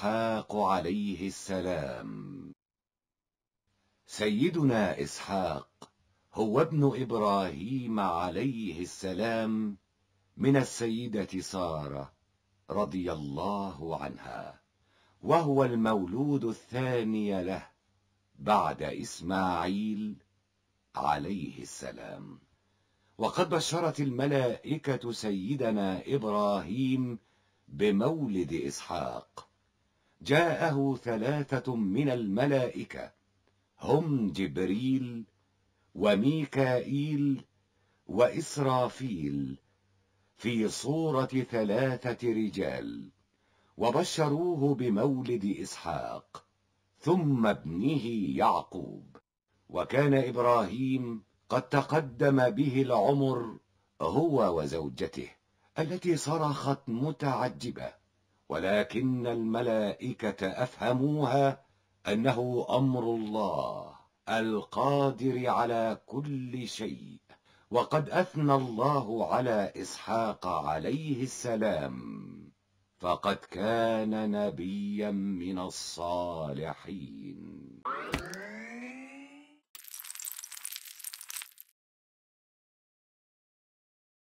إسحاق عليه السلام سيدنا إسحاق هو ابن إبراهيم عليه السلام من السيدة سارة رضي الله عنها وهو المولود الثاني له بعد إسماعيل عليه السلام وقد بشرت الملائكة سيدنا إبراهيم بمولد إسحاق جاءه ثلاثة من الملائكة هم جبريل وميكائيل وإسرافيل في صورة ثلاثة رجال وبشروه بمولد إسحاق ثم ابنه يعقوب وكان إبراهيم قد تقدم به العمر هو وزوجته التي صرخت متعجبة ولكن الملائكة أفهموها أنه أمر الله القادر على كل شيء وقد أثنى الله على إسحاق عليه السلام فقد كان نبيا من الصالحين